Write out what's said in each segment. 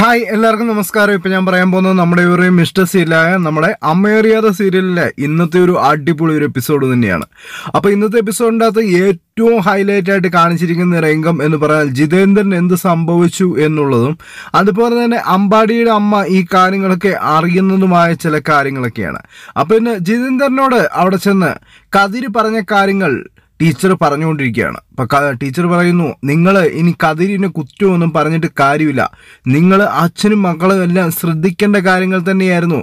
hi എല്ലാവർക്കും നമസ്കാരം ഇപ്പം ഞാൻ പറയാൻ പോകുന്നത് നമ്മുടെ ഒരു മിസ്റ്റർ സീരിയലായ നമ്മുടെ അമ്മയറിയാത സീരിയലിലെ ഇന്നത്തെ ഒരു അടിപൊളി ഒരു എപ്പിസോഡ് തന്നെയാണ് അപ്പോൾ ഇന്നത്തെ എപ്പിസോഡിൻ്റെ അകത്ത് ഏറ്റവും ഹൈലൈറ്റ് ആയിട്ട് കാണിച്ചിരിക്കുന്ന രംഗം എന്ന് പറഞ്ഞാൽ ജിതേന്ദ്രൻ എന്ത് സംഭവിച്ചു എന്നുള്ളതും അതുപോലെ തന്നെ അമ്പാടിയുടെ അമ്മ ഈ കാര്യങ്ങളൊക്കെ അറിയുന്നതുമായ ചില കാര്യങ്ങളൊക്കെയാണ് അപ്പോൾ പിന്നെ ജിതേന്ദ്രനോട് അവിടെ ചെന്ന് കതിര് പറഞ്ഞ കാര്യങ്ങൾ ടീച്ചർ പറഞ്ഞുകൊണ്ടിരിക്കുകയാണ് അപ്പം ടീച്ചർ പറയുന്നു നിങ്ങൾ ഇനി കതിരിനെ കുറ്റമൊന്നും പറഞ്ഞിട്ട് കാര്യമില്ല നിങ്ങൾ അച്ഛനും മക്കളും എല്ലാം ശ്രദ്ധിക്കേണ്ട കാര്യങ്ങൾ തന്നെയായിരുന്നു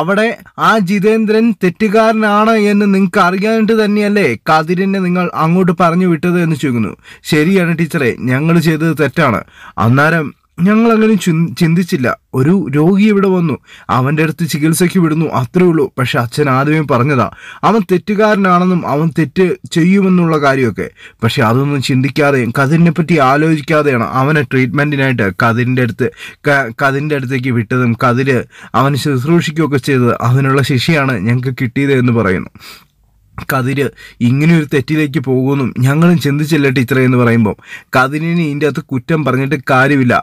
അവിടെ ആ ജിതേന്ദ്രൻ തെറ്റുകാരനാണ് എന്ന് നിങ്ങൾക്ക് അറിയാനായിട്ട് തന്നെയല്ലേ കതിരിനെ നിങ്ങൾ അങ്ങോട്ട് പറഞ്ഞു വിട്ടത് എന്ന് ചോദിക്കുന്നു ശരിയാണ് ടീച്ചറെ ഞങ്ങൾ ചെയ്തത് തെറ്റാണ് അന്നേരം ഞങ്ങൾ അങ്ങനെ ചിന്തിച്ചില്ല ഒരു രോഗി ഇവിടെ വന്നു അവൻ്റെ അടുത്ത് ചികിത്സയ്ക്ക് വിടുന്നു അത്രേ ഉള്ളൂ പക്ഷെ അച്ഛൻ ആദ്യമേ പറഞ്ഞതാ അവൻ തെറ്റുകാരനാണെന്നും അവൻ തെറ്റ് ചെയ്യുമെന്നുള്ള കാര്യമൊക്കെ പക്ഷെ അതൊന്നും ചിന്തിക്കാതെയും കതിരിനെ പറ്റി ആലോചിക്കാതെയാണ് അവനെ ട്രീറ്റ്മെൻറ്റിനായിട്ട് കതിൻ്റെ അടുത്ത് കതിൻ്റെ അടുത്തേക്ക് വിട്ടതും കതിര് അവന് ശുശ്രൂഷിക്കുകയൊക്കെ ചെയ്തത് അതിനുള്ള ശിക്ഷയാണ് ഞങ്ങൾക്ക് കിട്ടിയത് എന്ന് പറയുന്നു കതിര് ഇങ്ങനെ ഒരു തെറ്റിലേക്ക് പോകുമെന്നും ഞങ്ങളും ചിന്തിച്ചില്ല ടീച്ചറെ എന്ന് പറയുമ്പോൾ കതിരിന് ഇതിൻ്റെ അകത്ത് കുറ്റം പറഞ്ഞിട്ട് കാര്യമില്ല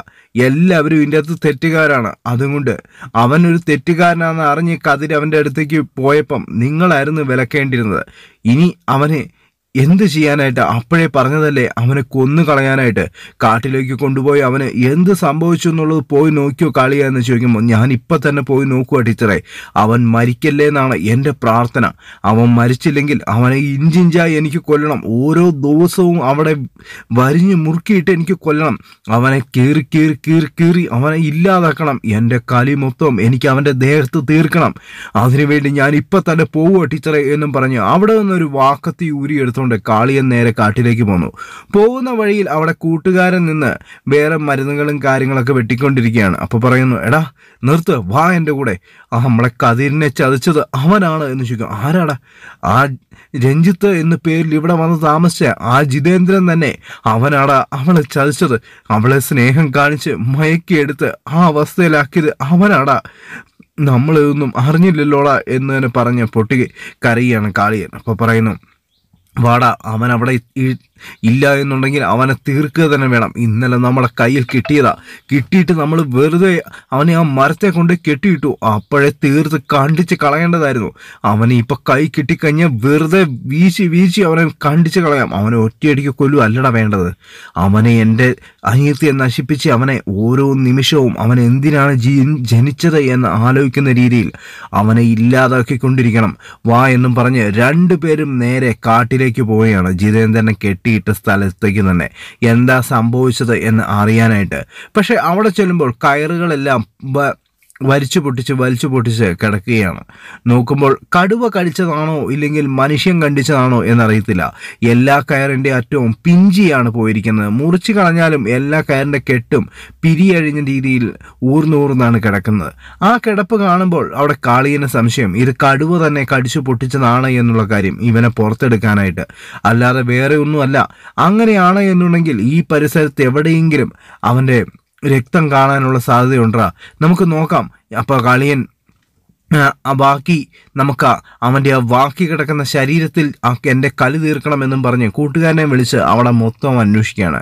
എല്ലാവരും ഇതിൻ്റെ അകത്ത് തെറ്റുകാരാണ് അതുകൊണ്ട് അവനൊരു തെറ്റുകാരനാണെന്ന് അറിഞ്ഞ് കതിര് അവൻ്റെ അടുത്തേക്ക് പോയപ്പം നിങ്ങളായിരുന്നു വിലക്കേണ്ടിരുന്നത് ഇനി അവനെ എന്ത് ചെയ്യാനായിട്ട് അപ്പോഴേ പറഞ്ഞതല്ലേ അവനെ കൊന്നു കളയാനായിട്ട് കാട്ടിലേക്ക് കൊണ്ടുപോയി അവന് എന്ത് സംഭവിച്ചു എന്നുള്ളത് പോയി നോക്കിയോ കളിയ എന്ന് ചോദിക്കുമ്പോൾ ഞാൻ ഇപ്പൊ തന്നെ പോയി നോക്കുക ടീച്ചറെ അവൻ മരിക്കല്ലേ എന്നാണ് എൻ്റെ പ്രാർത്ഥന അവൻ മരിച്ചില്ലെങ്കിൽ അവനെ ഇഞ്ചിഞ്ചായി എനിക്ക് കൊല്ലണം ഓരോ ദിവസവും അവിടെ വരിഞ്ഞ് മുറുക്കിയിട്ട് എനിക്ക് കൊല്ലണം അവനെ കീറി കീറി കീറി കീറി അവനെ ഇല്ലാതാക്കണം എൻ്റെ കലി മൊത്തം എനിക്ക് അവൻ്റെ ദേഹത്ത് തീർക്കണം അതിനുവേണ്ടി ഞാൻ ഇപ്പൊ തന്നെ പോവുക ടീച്ചറെ എന്നും പറഞ്ഞു അവിടെ നിന്നൊരു വാക്കത്തി ഊരിയെടുത്തു ഇല്ലാത്തതുകൊണ്ട് കാളിയൻ നേരെ കാട്ടിലേക്ക് പോന്നു പോകുന്ന വഴിയിൽ അവിടെ കൂട്ടുകാരൻ നിന്ന് വേറെ മരുന്നുകളും കാര്യങ്ങളൊക്കെ വെട്ടിക്കൊണ്ടിരിക്കുകയാണ് അപ്പോൾ പറയുന്നു എടാ നിർത്ത് വാ എൻ്റെ കൂടെ ആ നമ്മളെ കതിരിനെ ചതിച്ചത് അവനാണ് എന്ന് ചോദിക്കും ആരാടാ ആ രഞ്ജിത്ത് എന്ന പേരിൽ ഇവിടെ വന്ന് താമസിച്ച ആ ജിതേന്ദ്രൻ തന്നെ അവനാടാ അവളെ ചതിച്ചത് അവളെ സ്നേഹം കാണിച്ച് മയക്കിയെടുത്ത് ആ അവസ്ഥയിലാക്കിയത് അവനാടാ നമ്മളിതൊന്നും അറിഞ്ഞില്ലല്ലോടാ എന്ന് തന്നെ പറഞ്ഞ് പൊട്ടി കരയുകയാണ് കാളിയൻ അപ്പോൾ പറയുന്നു വാടാ അവൻ അവിടെ ഇല്ല എന്നുണ്ടെങ്കിൽ അവനെ തീർക്കുക തന്നെ വേണം ഇന്നലെ നമ്മളെ കയ്യിൽ കിട്ടിയതാ കിട്ടിയിട്ട് നമ്മൾ വെറുതെ അവനെ ആ മരത്തെ കൊണ്ട് കെട്ടിയിട്ടു അപ്പോഴേ തീർത്ത് കണ്ടിച്ച് കളയേണ്ടതായിരുന്നു അവനെ ഇപ്പോൾ കൈ കിട്ടിക്കഴിഞ്ഞാൽ വെറുതെ വീശി വീശി അവനെ കണ്ടിച്ച് കളയാം അവനെ ഒറ്റയടിക്ക് കൊല്ലു അല്ലട വേണ്ടത് അവനെ എൻ്റെ അനീർത്തിയെ നശിപ്പിച്ച് അവനെ ഓരോ നിമിഷവും അവൻ എന്തിനാണ് ജീ ജനിച്ചത് എന്ന് ആലോചിക്കുന്ന രീതിയിൽ അവനെ ഇല്ലാതാക്കിക്കൊണ്ടിരിക്കണം വാ എന്നും പറഞ്ഞ് രണ്ടുപേരും നേരെ കാട്ടിലേക്ക് പോവുകയാണ് ജിതേന്ദ്രനെ കെട്ടി എത്തിയിട്ട് സ്ഥലത്തേക്ക് തന്നെ എന്താ സംഭവിച്ചത് എന്ന് അറിയാനായിട്ട് പക്ഷേ അവിടെ ചെല്ലുമ്പോൾ കയറുകളെല്ലാം വരിച്ചു പൊട്ടിച്ച് വലിച്ചു പൊട്ടിച്ച് കിടക്കുകയാണ് നോക്കുമ്പോൾ കടുവ കടിച്ചതാണോ ഇല്ലെങ്കിൽ മനുഷ്യൻ കണ്ടിച്ചതാണോ എന്നറിയത്തില്ല എല്ലാ കയറിൻ്റെ അറ്റവും പിഞ്ചിയാണ് പോയിരിക്കുന്നത് മുറിച്ചു കളഞ്ഞാലും എല്ലാ കയറിൻ്റെ കെട്ടും പിരിയഴിഞ്ഞ രീതിയിൽ ഊർന്നൂർന്നാണ് കിടക്കുന്നത് ആ കിടപ്പ് കാണുമ്പോൾ അവിടെ കാളിയന് സംശയം ഇത് കടുവ തന്നെ കടിച്ചു പൊട്ടിച്ചതാണ് എന്നുള്ള കാര്യം ഇവനെ പുറത്തെടുക്കാനായിട്ട് അല്ലാതെ വേറെ ഒന്നുമല്ല അങ്ങനെയാണ് എന്നുണ്ടെങ്കിൽ ഈ പരിസരത്ത് എവിടെയെങ്കിലും അവൻ്റെ രക്തം കാണാനുള്ള സാധ്യതയുണ്ടാ നമുക്ക് നോക്കാം അപ്പോൾ കളിയൻ ബാക്കി നമുക്ക് അവൻ്റെ ആ ബാക്കി കിടക്കുന്ന ശരീരത്തിൽ എൻ്റെ കളി തീർക്കണമെന്നും പറഞ്ഞ് കൂട്ടുകാരനെ വിളിച്ച് അവിടെ മൊത്തം അന്വേഷിക്കുകയാണ്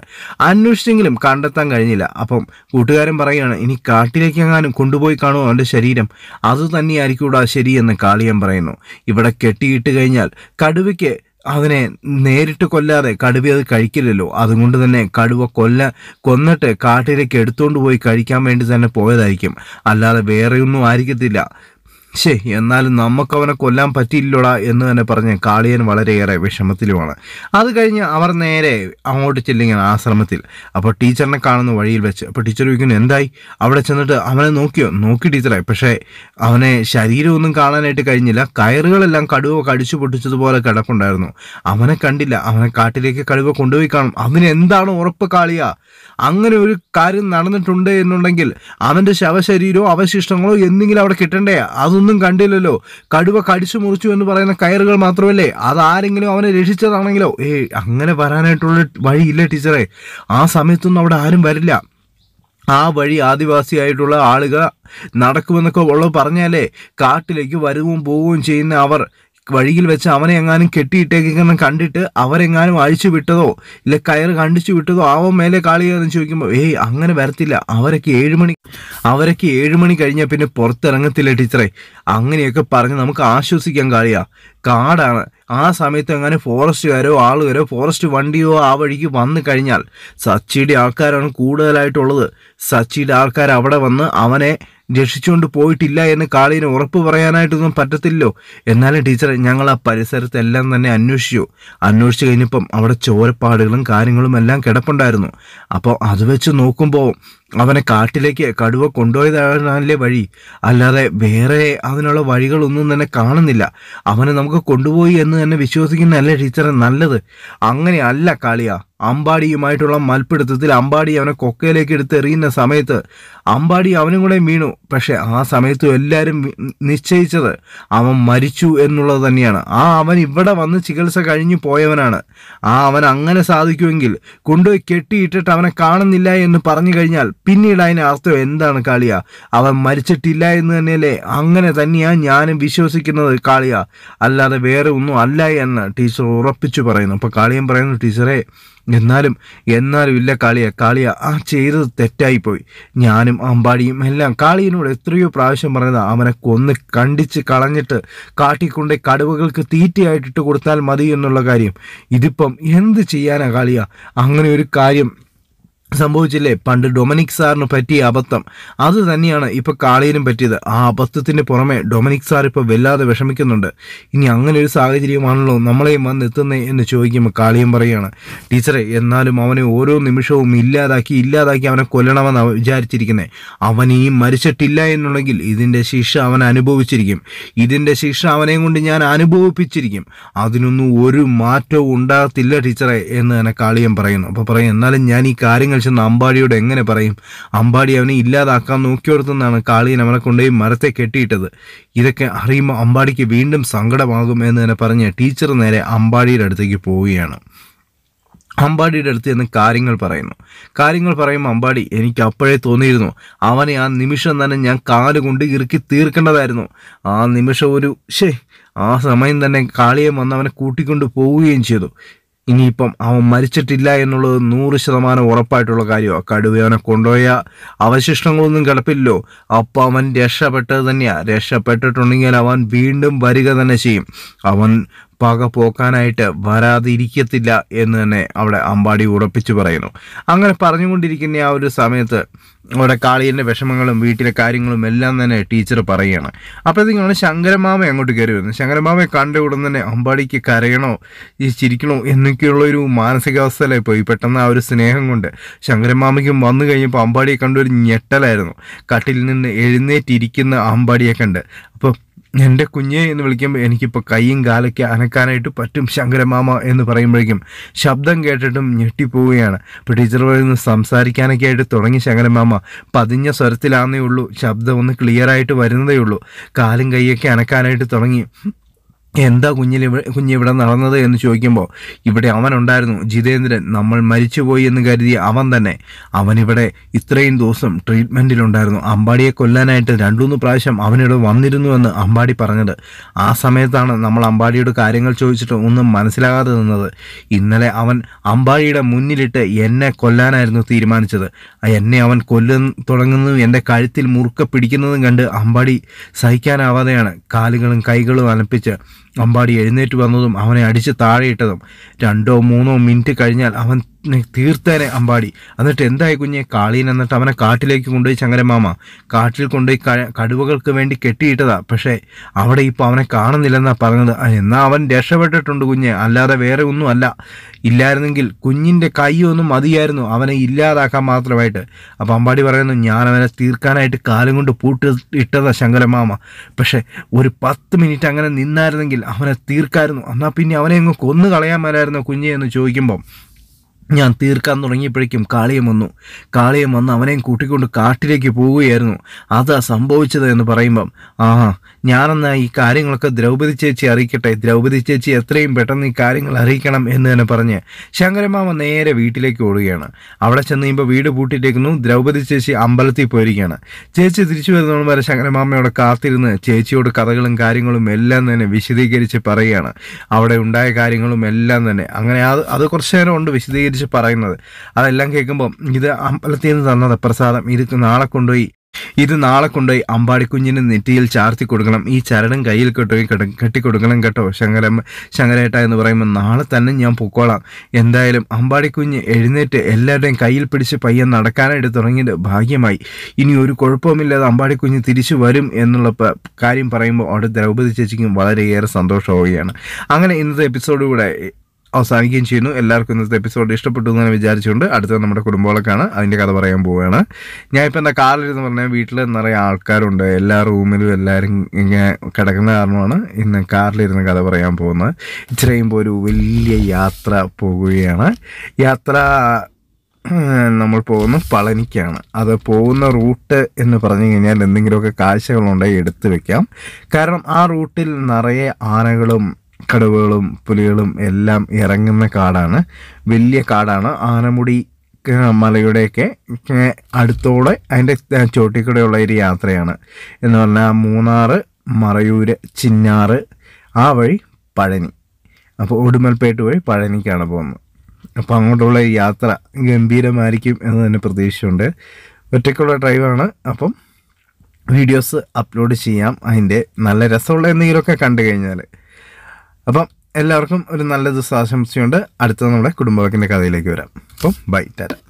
അന്വേഷിച്ചെങ്കിലും കണ്ടെത്താൻ കഴിഞ്ഞില്ല അപ്പം കൂട്ടുകാരൻ പറയുകയാണ് ഇനി കാട്ടിലേക്ക് എങ്ങാനും കൊണ്ടുപോയി കാണുമോ അവൻ്റെ ശരീരം അത് തന്നെയായിരിക്കും ഇവിടെ ശരിയെന്ന് കാളിയൻ പറയുന്നു ഇവിടെ കെട്ടിയിട്ട് കഴിഞ്ഞാൽ കടുവയ്ക്ക് അതിനെ നേരിട്ട് കൊല്ലാതെ കടുവി അത് കഴിക്കില്ലല്ലോ അതുകൊണ്ട് തന്നെ കടുവ കൊല്ല കൊന്നിട്ട് കാട്ടിലേക്ക് എടുത്തുകൊണ്ട് പോയി കഴിക്കാൻ വേണ്ടി തന്നെ പോയതായിരിക്കും അല്ലാതെ വേറെയൊന്നും ആയിരിക്കത്തില്ല ശേ എന്നാലും നമുക്ക് അവനെ കൊല്ലാൻ പറ്റിയില്ലടാ എന്ന് തന്നെ പറഞ്ഞ് കാളിയൻ വളരെയേറെ വിഷമത്തിലുമാണ് അത് കഴിഞ്ഞ് അവർ നേരെ അങ്ങോട്ട് ചെല്ലിങ്ങനെ ആശ്രമത്തിൽ അപ്പോൾ ടീച്ചറിനെ കാണുന്ന വഴിയിൽ വെച്ച് അപ്പോൾ ടീച്ചർ ചോദിക്കുന്നു എന്തായി അവിടെ ചെന്നിട്ട് അവനെ നോക്കിയോ നോക്കി ടീച്ചറെ പക്ഷേ അവനെ ശരീരമൊന്നും കാണാനായിട്ട് കഴിഞ്ഞില്ല കയറുകളെല്ലാം കടുവ കടിച്ചു പൊട്ടിച്ചതുപോലെ കിടപ്പുണ്ടായിരുന്നു അവനെ കണ്ടില്ല അവനെ കാട്ടിലേക്ക് കടുവ കൊണ്ടുപോയി കാണും അവനെന്താണ് എന്താണ് ഉറപ്പ് കാളിയ അങ്ങനെ ഒരു കാര്യം നടന്നിട്ടുണ്ട് എന്നുണ്ടെങ്കിൽ അവൻ്റെ ശവശരീരമോ അവശിഷ്ടങ്ങളോ എന്തെങ്കിലും അവിടെ കിട്ടണ്ടേ അതൊന്നും കണ്ടില്ലല്ലോ കടുവ കടിച്ചു മുറിച്ചു എന്ന് പറയുന്ന കയറുകൾ മാത്രമല്ലേ അതാരെങ്കിലും ആരെങ്കിലും അവനെ രക്ഷിച്ചതാണെങ്കിലോ ഏയ് അങ്ങനെ വരാനായിട്ടുള്ള വഴിയില്ല ടീച്ചറെ ആ സമയത്തൊന്നും അവിടെ ആരും വരില്ല ആ വഴി ആദിവാസിയായിട്ടുള്ള ആളുകൾ നടക്കുമെന്നൊക്കെ ഉള്ളത് പറഞ്ഞാലേ കാട്ടിലേക്ക് വരുവും പോവുകയും ചെയ്യുന്ന അവർ വഴിയിൽ വെച്ച് അവനെ എങ്ങാനും കെട്ടിയിട്ടേക്കുന്ന കണ്ടിട്ട് അവരെങ്ങാനും അഴിച്ചു വിട്ടതോ ഇല്ല കയർ കണ്ടിച്ചു വിട്ടതോ ആവോ മേലെ കാളികയെന്ന് ചോദിക്കുമ്പോൾ ഏയ് അങ്ങനെ വരത്തില്ല അവരൊക്കെ ഏഴുമണി അവരൊക്കെ ഏഴുമണി കഴിഞ്ഞാൽ പിന്നെ പുറത്തിറങ്ങത്തില്ല ടീച്ചറേ അങ്ങനെയൊക്കെ പറഞ്ഞ് നമുക്ക് ആശ്വസിക്കാൻ കാളിയാ കാടാണ് ആ സമയത്ത് അങ്ങനെ ഫോറസ്റ്റുകാരോ ആളുകാരോ ഫോറസ്റ്റ് വണ്ടിയോ ആ വഴിക്ക് വന്നു കഴിഞ്ഞാൽ സച്ചിയുടെ ആൾക്കാരാണ് കൂടുതലായിട്ടുള്ളത് സച്ചിയുടെ ആൾക്കാർ അവിടെ വന്ന് അവനെ രക്ഷിച്ചുകൊണ്ട് പോയിട്ടില്ല എന്ന് കാളീന് ഉറപ്പ് പറയാനായിട്ടൊന്നും പറ്റത്തില്ലോ എന്നാലും ടീച്ചർ ഞങ്ങൾ ആ പരിസരത്തെല്ലാം തന്നെ അന്വേഷിച്ചു അന്വേഷിച്ചു കഴിഞ്ഞപ്പം അവിടെ ചോരപ്പാടുകളും കാര്യങ്ങളും എല്ലാം കിടപ്പുണ്ടായിരുന്നു അപ്പോൾ അത് വെച്ച് നോക്കുമ്പോൾ അവനെ കാട്ടിലേക്ക് കടുവ കൊണ്ടുപോയതാണല്ലേ വഴി അല്ലാതെ വേറെ അതിനുള്ള വഴികളൊന്നും തന്നെ കാണുന്നില്ല അവനെ നമുക്ക് കൊണ്ടുപോയി എന്ന് തന്നെ വിശ്വസിക്കുന്നതല്ലേ ടീച്ചറെ നല്ലത് അങ്ങനെയല്ല കാളിയ അമ്പാടിയുമായിട്ടുള്ള മൽപ്പിടുത്തത്തിൽ അമ്പാടി അവനെ കൊക്കയിലേക്ക് എറിയുന്ന സമയത്ത് അമ്പാടി അവനും കൂടെ വീണു പക്ഷെ ആ സമയത്തും എല്ലാവരും നിശ്ചയിച്ചത് അവൻ മരിച്ചു എന്നുള്ളത് തന്നെയാണ് ആ അവൻ ഇവിടെ വന്ന് ചികിത്സ കഴിഞ്ഞു പോയവനാണ് ആ അവൻ അങ്ങനെ സാധിക്കുമെങ്കിൽ കൊണ്ടുപോയി കെട്ടിയിട്ടിട്ട് അവനെ കാണുന്നില്ല എന്ന് പറഞ്ഞു കഴിഞ്ഞാൽ പിന്നീട് അതിന് അർത്ഥം എന്താണ് കാളിയ അവൻ മരിച്ചിട്ടില്ല എന്ന് തന്നെയല്ലേ അങ്ങനെ തന്നെയാണ് ഞാനും വിശ്വസിക്കുന്നത് കാളിയ അല്ലാതെ വേറെ ഒന്നും അല്ല എന്ന് ടീച്ചർ ഉറപ്പിച്ചു പറയുന്നു അപ്പോൾ കാളിയും പറയുന്നു ടീച്ചറെ എന്നാലും എന്നാലും ഇല്ല കാളിയ കാളിയ ആ ചെയ്തത് തെറ്റായിപ്പോയി ഞാനും അമ്പാടിയും എല്ലാം കാളിയനോട് എത്രയോ പ്രാവശ്യം പറഞ്ഞത് അവനെ കൊന്ന് കണ്ടിച്ച് കളഞ്ഞിട്ട് കാട്ടിക്കൊണ്ട് കടുവകൾക്ക് തീറ്റയായിട്ടിട്ട് കൊടുത്താൽ മതി എന്നുള്ള കാര്യം ഇതിപ്പം എന്ത് ചെയ്യാനാ കാളിയ അങ്ങനെ ഒരു കാര്യം സംഭവിച്ചില്ലേ പണ്ട് ഡൊമിനിക് സാറിന് പറ്റിയ അബദ്ധം അത് തന്നെയാണ് ഇപ്പൊ കാളിയിലും പറ്റിയത് ആ അബദ്ധത്തിന്റെ പുറമെ ഡൊമിനിക് സാർ ഇപ്പൊ വല്ലാതെ വിഷമിക്കുന്നുണ്ട് ഇനി അങ്ങനെ ഒരു സാഹചര്യമാണല്ലോ നമ്മളെയും എത്തുന്നേ എന്ന് ചോദിക്കുമ്പോൾ കാളിയും പറയാണ് ടീച്ചറെ എന്നാലും അവനെ ഓരോ നിമിഷവും ഇല്ലാതാക്കി ഇല്ലാതാക്കി അവനെ കൊല്ലണമെന്നാണ് വിചാരിച്ചിരിക്കുന്നത് അവൻ മരിച്ചിട്ടില്ല എന്നുണ്ടെങ്കിൽ ഇതിന്റെ ശിക്ഷ അവൻ അനുഭവിച്ചിരിക്കും ഇതിന്റെ ശിക്ഷ അവനെ കൊണ്ട് ഞാൻ അനുഭവിപ്പിച്ചിരിക്കും അതിനൊന്നും ഒരു മാറ്റവും ഉണ്ടാകത്തില്ല ടീച്ചറെ എന്ന് തന്നെ കാളിയം പറയുന്നു അപ്പോൾ പറയും എന്നാലും ഞാൻ ഈ കാര്യങ്ങൾ മനുഷ്യൻ അമ്പാടിയോട് എങ്ങനെ പറയും അമ്പാടി അവനെ ഇല്ലാതാക്കാൻ നോക്കിയോടത്തുനിന്നാണ് കാളി നമ്മളെ കൊണ്ടുപോയി മരത്തെ കെട്ടിയിട്ടത് ഇതൊക്കെ അറിയുമ്പോൾ അമ്പാടിക്ക് വീണ്ടും സങ്കടമാകും എന്ന് തന്നെ പറഞ്ഞ് ടീച്ചർ നേരെ അമ്പാടിയുടെ അടുത്തേക്ക് പോവുകയാണ് അമ്പാടിയുടെ അടുത്ത് നിന്ന് കാര്യങ്ങൾ പറയുന്നു കാര്യങ്ങൾ പറയുമ്പോൾ അമ്പാടി എനിക്ക് അപ്പോഴേ തോന്നിയിരുന്നു അവനെ ആ നിമിഷം തന്നെ ഞാൻ കാലുകൊണ്ട് ഇറുക്കി തീർക്കേണ്ടതായിരുന്നു ആ നിമിഷം ഒരു ഷേ ആ സമയം തന്നെ കാളിയെ വന്ന് അവനെ കൂട്ടിക്കൊണ്ട് പോവുകയും ചെയ്തു ഇനിയിപ്പം അവൻ മരിച്ചിട്ടില്ല എന്നുള്ളത് നൂറ് ശതമാനം ഉറപ്പായിട്ടുള്ള കാര്യമാണ് കടുവയവനെ കൊണ്ടുപോയ അവശിഷ്ടങ്ങളൊന്നും കിടപ്പില്ലോ അപ്പം അവൻ രക്ഷപ്പെട്ടത് തന്നെയാണ് രക്ഷപ്പെട്ടിട്ടുണ്ടെങ്കിൽ അവൻ വീണ്ടും വരിക തന്നെ ചെയ്യും അവൻ പക പോക്കാനായിട്ട് വരാതിരിക്കത്തില്ല എന്ന് തന്നെ അവിടെ അമ്പാടി ഉറപ്പിച്ചു പറയുന്നു അങ്ങനെ പറഞ്ഞുകൊണ്ടിരിക്കുന്ന ആ ഒരു സമയത്ത് അവിടെ കാളിയൻ്റെ വിഷമങ്ങളും വീട്ടിലെ കാര്യങ്ങളും എല്ലാം തന്നെ ടീച്ചർ പറയുകയാണ് അപ്പോഴത്തേക്കാണ് ശങ്കരമാമ അങ്ങോട്ട് കയറി വരുന്നത് ശങ്കരമാമയെ കണ്ട ഉടൻ തന്നെ അമ്പാടിക്ക് കരയണോ ഈ ചിരിക്കണോ എന്നൊക്കെയുള്ളൊരു ഒരു മാനസികാവസ്ഥയിലായി പോയി പെട്ടെന്ന് ആ ഒരു സ്നേഹം കൊണ്ട് ശങ്കരമാമയ്ക്കും വന്നു കഴിഞ്ഞപ്പോൾ അമ്പാടിയെ കണ്ടൊരു ഞെട്ടലായിരുന്നു കട്ടിൽ നിന്ന് എഴുന്നേറ്റിരിക്കുന്ന അമ്പാടിയെ കണ്ട് അപ്പോൾ എൻ്റെ കുഞ്ഞെ എന്ന് വിളിക്കുമ്പോൾ എനിക്കിപ്പോൾ കൈയും കാലൊക്കെ അനക്കാനായിട്ട് പറ്റും ശങ്കരമാമ എന്ന് പറയുമ്പോഴേക്കും ശബ്ദം കേട്ടിട്ടും ഞെട്ടിപ്പോവുകയാണ് ഇപ്പോൾ ടീച്ചർ പറയുന്നത് സംസാരിക്കാനൊക്കെ ആയിട്ട് തുടങ്ങി ശങ്കരമാമ പതിഞ്ഞ സ്വരത്തിലാന്നേ ഉള്ളൂ ശബ്ദം ഒന്ന് ക്ലിയറായിട്ട് വരുന്നതേ ഉള്ളൂ കാലും കൈയൊക്കെ അനക്കാനായിട്ട് തുടങ്ങി എന്താ കുഞ്ഞിൽ കുഞ്ഞിവിടെ നടന്നത് എന്ന് ചോദിക്കുമ്പോൾ ഇവിടെ അവൻ ഉണ്ടായിരുന്നു ജിതേന്ദ്രൻ നമ്മൾ മരിച്ചുപോയി എന്ന് കരുതിയ അവൻ തന്നെ അവനിവിടെ ഇത്രയും ദിവസം ട്രീറ്റ്മെൻറ്റിലുണ്ടായിരുന്നു അമ്പാടിയെ കൊല്ലാനായിട്ട് രണ്ടുമൂന്ന് പ്രാവശ്യം അവനിവിടെ വന്നിരുന്നു എന്ന് അമ്പാടി പറഞ്ഞത് ആ സമയത്താണ് നമ്മൾ അമ്പാടിയുടെ കാര്യങ്ങൾ ചോദിച്ചിട്ട് ഒന്നും മനസ്സിലാകാതെ നിന്നത് ഇന്നലെ അവൻ അമ്പാടിയുടെ മുന്നിലിട്ട് എന്നെ കൊല്ലാനായിരുന്നു തീരുമാനിച്ചത് എന്നെ അവൻ കൊല്ല തുടങ്ങുന്നതും എൻ്റെ കഴുത്തിൽ മുറുക്ക പിടിക്കുന്നതും കണ്ട് അമ്പാടി സഹിക്കാനാവാതെയാണ് കാലുകളും കൈകളും അലപ്പിച്ച് അമ്പാടി എഴുന്നേറ്റ് വന്നതും അവനെ അടിച്ച് താഴെയിട്ടതും രണ്ടോ മൂന്നോ മിനിറ്റ് കഴിഞ്ഞാൽ അവൻ തീർത്തേനെ അമ്പാടി എന്നിട്ട് എന്തായി കുഞ്ഞെ കാളീൻ എന്നിട്ട് അവനെ കാട്ടിലേക്ക് കൊണ്ടുപോയി ചങ്ങരമാമ കാട്ടിൽ കൊണ്ടുപോയി കടുവകൾക്ക് വേണ്ടി കെട്ടിയിട്ടതാ പക്ഷേ അവിടെ ഇപ്പോൾ അവനെ കാണുന്നില്ലെന്നാ പറഞ്ഞത് എന്നാൽ അവൻ രക്ഷപ്പെട്ടിട്ടുണ്ട് കുഞ്ഞെ അല്ലാതെ വേറെ ഒന്നും അല്ല ഇല്ലായിരുന്നെങ്കിൽ കുഞ്ഞിൻ്റെ കൈയൊന്നും മതിയായിരുന്നു അവനെ ഇല്ലാതാക്കാൻ മാത്രമായിട്ട് അപ്പോൾ അമ്പാടി പറയുന്നു ഞാൻ അവനെ തീർക്കാനായിട്ട് കാലം കൊണ്ട് പൂട്ട് ഇട്ടതാ ശങ്കരമാമ പക്ഷേ ഒരു പത്ത് മിനിറ്റ് അങ്ങനെ നിന്നായിരുന്നെങ്കിൽ അവനെ തീർക്കായിരുന്നു എന്നാൽ പിന്നെ അവനെ അങ്ങ് കൊന്നു കളയാൻ മേലായിരുന്നു കുഞ്ഞെ എന്ന് ചോദിക്കുമ്പം ഞാൻ തീർക്കാൻ തുടങ്ങിയപ്പോഴേക്കും കാളിയം വന്നു കാളിയം വന്ന് അവനെയും കൂട്ടിക്കൊണ്ട് കാട്ടിലേക്ക് പോവുകയായിരുന്നു അതാ സംഭവിച്ചത് എന്ന് പറയുമ്പം ആഹാ ഞാനെന്ന ഈ കാര്യങ്ങളൊക്കെ ദ്രൗപതി ചേച്ചി അറിയിക്കട്ടെ ദ്രൗപതി ചേച്ചി എത്രയും പെട്ടെന്ന് ഈ കാര്യങ്ങൾ അറിയിക്കണം എന്ന് തന്നെ പറഞ്ഞ് ശങ്കരമാമ നേരെ വീട്ടിലേക്ക് ഓടുകയാണ് അവിടെ ചെന്ന് കഴിയുമ്പോൾ വീട് പൂട്ടിയിട്ടേക്കുന്നു ദ്രൗപതി ചേച്ചി അമ്പലത്തിൽ പോയിരിക്കുകയാണ് ചേച്ചി തിരിച്ചു വരുന്നോളം വരെ ശങ്കരമാമയോടെ കാത്തിരുന്ന് ചേച്ചിയോട് കഥകളും കാര്യങ്ങളും എല്ലാം തന്നെ വിശദീകരിച്ച് പറയുകയാണ് അവിടെ ഉണ്ടായ കാര്യങ്ങളും എല്ലാം തന്നെ അങ്ങനെ അത് അത് കുറച്ച് നേരം ഉണ്ട് വിശദീകരിച്ച് പറയുന്നത് അതെല്ലാം കേൾക്കുമ്പം ഇത് അമ്പലത്തിൽ നിന്ന് തന്നത് പ്രസാദം ഇത് നാളെ കൊണ്ടുപോയി ഇത് നാളെ കൊണ്ടുപോയി അമ്പാടിക്കുഞ്ഞിന് നെറ്റിയിൽ ചാർത്തി കൊടുക്കണം ഈ ചരടും കയ്യിൽ കെട്ടുപോയി കെട്ടിക്കൊടുക്കണം കേട്ടോ ശങ്കരം ശങ്കരേട്ട എന്ന് പറയുമ്പോൾ നാളെ തന്നെ ഞാൻ പൊക്കോളാം എന്തായാലും അമ്പാടിക്കുഞ്ഞ് എഴുന്നേറ്റ് എല്ലാവരുടെയും കയ്യിൽ പിടിച്ച് പയ്യൻ നടക്കാനായിട്ട് തുടങ്ങിയത് ഭാഗ്യമായി ഇനി ഒരു കുഴപ്പമില്ലാതെ അമ്പാടിക്കുഞ്ഞ് തിരിച്ചു വരും എന്നുള്ള കാര്യം പറയുമ്പോൾ അവിടെ ദ്രൗപദി ചേച്ചിക്കും വളരെയേറെ സന്തോഷമാവുകയാണ് അങ്ങനെ ഇന്നത്തെ എപ്പിസോഡ് കൂടെ അവസാനിക്കുകയും ചെയ്യുന്നു എല്ലാവർക്കും ഇന്നത്തെ എപ്പിസോഡ് ഇഷ്ടപ്പെട്ടു എന്ന് വിചാരിച്ചുകൊണ്ട് അടുത്ത നമ്മുടെ കുടുംബങ്ങളൊക്കെയാണ് അതിൻ്റെ കഥ പറയാൻ പോവുകയാണ് ഞാനിപ്പോൾ എന്താ കാറിലിരുന്ന് പറഞ്ഞാൽ വീട്ടിൽ നിറയെ ആൾക്കാരുണ്ട് എല്ലാ റൂമിലും എല്ലാവരും ഇങ്ങനെ കിടക്കുന്ന കാരണമാണ് ഇന്ന് കാറിലിരുന്ന് കഥ പറയാൻ പോകുന്നത് ഇത്രയും കഴിയുമ്പോൾ വലിയ യാത്ര പോകുകയാണ് യാത്ര നമ്മൾ പോകുന്ന പളനിക്കാണ് അത് പോകുന്ന റൂട്ട് എന്ന് പറഞ്ഞു കഴിഞ്ഞാൽ എന്തെങ്കിലുമൊക്കെ കാഴ്ചകളുണ്ടെങ്കിൽ എടുത്തു വയ്ക്കാം കാരണം ആ റൂട്ടിൽ നിറയെ ആനകളും കടുവകളും പുലികളും എല്ലാം ഇറങ്ങുന്ന കാടാണ് വലിയ കാടാണ് ആനമുടി മലയുടെയൊക്കെ അടുത്തോടെ അതിൻ്റെ ചോട്ടിക്കൂടെയുള്ള ഒരു യാത്രയാണ് എന്ന് പറഞ്ഞാൽ മൂന്നാറ് മറയൂർ ചിന്നാറ് ആ വഴി പഴനി അപ്പോൾ ഉടുമൽപേട്ട് വഴി പഴനിക്കാണ് പോകുന്നത് അപ്പോൾ അങ്ങോട്ടുള്ള യാത്ര ഗംഭീരമായിരിക്കും എന്ന് തന്നെ പ്രതീക്ഷയുണ്ട് ഒറ്റയ്ക്കുള്ള ഡ്രൈവാണ് അപ്പം വീഡിയോസ് അപ്ലോഡ് ചെയ്യാം അതിൻ്റെ നല്ല രസമുള്ള എന്തെങ്കിലുമൊക്കെ കണ്ടു കഴിഞ്ഞാൽ അപ്പം എല്ലാവർക്കും ഒരു നല്ല ദിവസം ആശംസയുണ്ട് അടുത്ത നമ്മുടെ കുടുംബവർക്കിൻ്റെ കഥയിലേക്ക് വരാം അപ്പം ബൈ ടാറ്റ